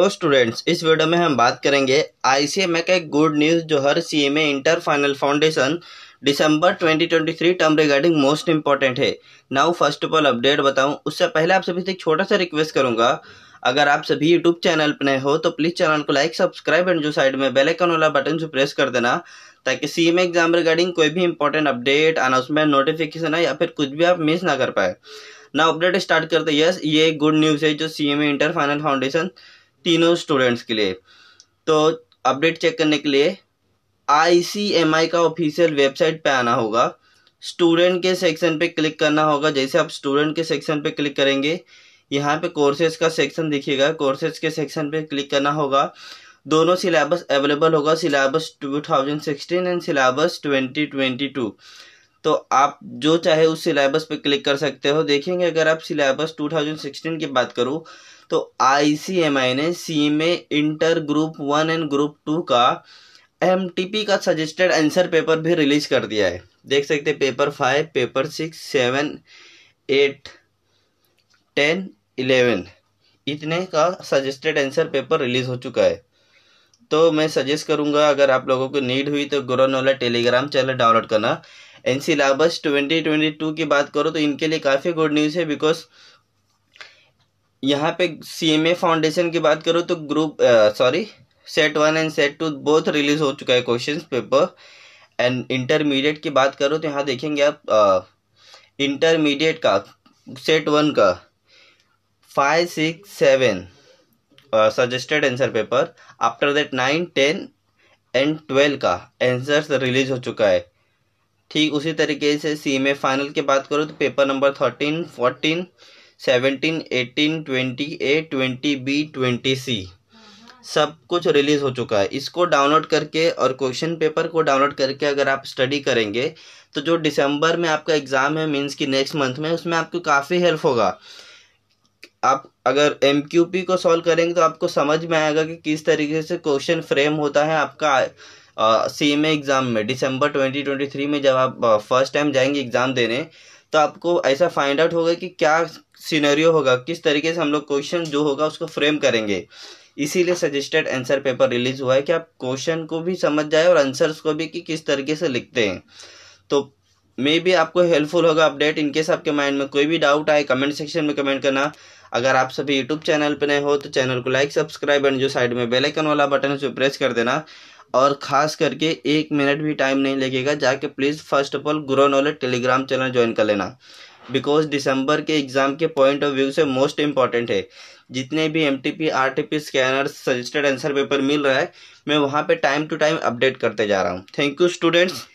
तो स्टूडेंट्स इस वीडियो में हम बात करेंगे आईसीएमए का एक गुड न्यूज़ जो हर सीएमए इंटर फाइनल फाउंडेशन दिसंबर 2023 टर्म रिगार्डिंग मोस्ट इंपॉर्टेंट है now first of all update बताऊं उससे पहले आप सभी से एक छोटा सा रिक्वेस्ट करूंगा अगर आप सभी यूट्यूब चैनल पर नए हो तो प्लीज़ चैनल को लाइक सब्सक्राइब एंड जो साइड में बेल वाला बटन से प्रेस कर देना ताकि सी एम एग्जाम रिगार्डिंग कोई भी इंपॉर्टेंट अपडेट अनाउंसमेंट नोटिफिकेशन है या फिर कुछ भी आप मिस ना कर पाए ना अपडेट स्टार्ट करते यस ये गुड न्यूज़ है जो C M inter final foundation तीनों स्टूडेंट्स के लिए तो अपडेट चेक करने के लिए आई का ऑफिशियल वेबसाइट पे आना होगा स्टूडेंट के सेक्शन पे क्लिक करना होगा जैसे आप स्टूडेंट के सेक्शन पे क्लिक करेंगे यहाँ पे कोर्सेज का सेक्शन दिखेगा कोर्सेज के सेक्शन पे क्लिक करना होगा दोनों सिलेबस अवेलेबल होगा सिलेबस 2016 एंड सिलेबस 2022 तो आप जो चाहे उस सिलेबस पे क्लिक कर सकते हो देखेंगे अगर आप सिलेबस 2016 की बात करूँ तो आई ने C inter group one and group two का एम का सजेस्टेड आंसर पेपर भी रिलीज कर दिया है देख सकते हैं paper five paper six seven eight ten eleven इतने का सजेस्टेड आंसर पेपर रिलीज़ हो चुका है तो मैं सजेस्ट करूंगा अगर आप लोगों को नीड हुई तो grow knowledge Telegram channel download करना and syllabus twenty twenty two की बात करो तो इनके लिए काफ़ी गुड न्यूज़ है बिकॉज यहाँ पे सी एम ए फाउंडेशन की बात करो तो group sorry set one and set two both release हो चुका है क्वेश्चन पेपर एंड इंटरमीडिएट की बात करो तो यहाँ देखेंगे आप इंटरमीडिएट का सेट वन का five six seven suggested answer paper after that nine ten and twelve का आंसर रिलीज हो चुका है ठीक उसी तरीके से सी में फाइनल की बात करो तो paper number thirteen fourteen seventeen eighteen twenty A twenty B twenty C सब कुछ रिलीज़ हो चुका है इसको डाउनलोड करके और क्वेश्चन पेपर को डाउनलोड करके अगर आप स्टडी करेंगे तो जो दिसंबर में आपका एग्ज़ाम है मीन्स कि नेक्स्ट मंथ में उसमें आपको काफ़ी हेल्प होगा आप अगर एम क्यू पी को सॉल्व करेंगे तो आपको समझ में आएगा कि किस तरीके से क्वेश्चन फ्रेम होता है आपका सी में एग्ज़ाम में दिसंबर 2023 में जब आप फर्स्ट टाइम जाएंगे एग्ज़ाम देने तो आपको ऐसा फाइंड आउट होगा कि क्या सीनरियो होगा किस तरीके से हम लोग क्वेश्चन जो होगा उसको फ्रेम करेंगे इसीलिए सजेस्टेड आंसर पेपर रिलीज़ हुआ है कि आप क्वेश्चन को भी समझ जाए और आंसर्स को भी कि किस तरीके से लिखते हैं तो मे भी आपको हेल्पफुल होगा अपडेट इनकेस आपके माइंड में कोई भी डाउट आए कमेंट सेक्शन में कमेंट करना अगर आप सभी यूट्यूब चैनल पर नए हो तो चैनल को लाइक सब्सक्राइब एंड जो साइड में बेलाइकन वाला बटन है उसे प्रेस कर देना और ख़ास करके एक मिनट भी टाइम नहीं लगेगा जाके please first of all grow knowledge Telegram channel join कर लेना बिकॉज दिसंबर के एग्ज़ाम के पॉइंट ऑफ व्यू से मोस्ट इम्पॉर्टेंट है जितने भी M T P R T P scanner suggested answer paper मिल रहा है मैं वहाँ पे टाइम टू टाइम अपडेट करते जा रहा हूँ थैंक यू स्टूडेंट्स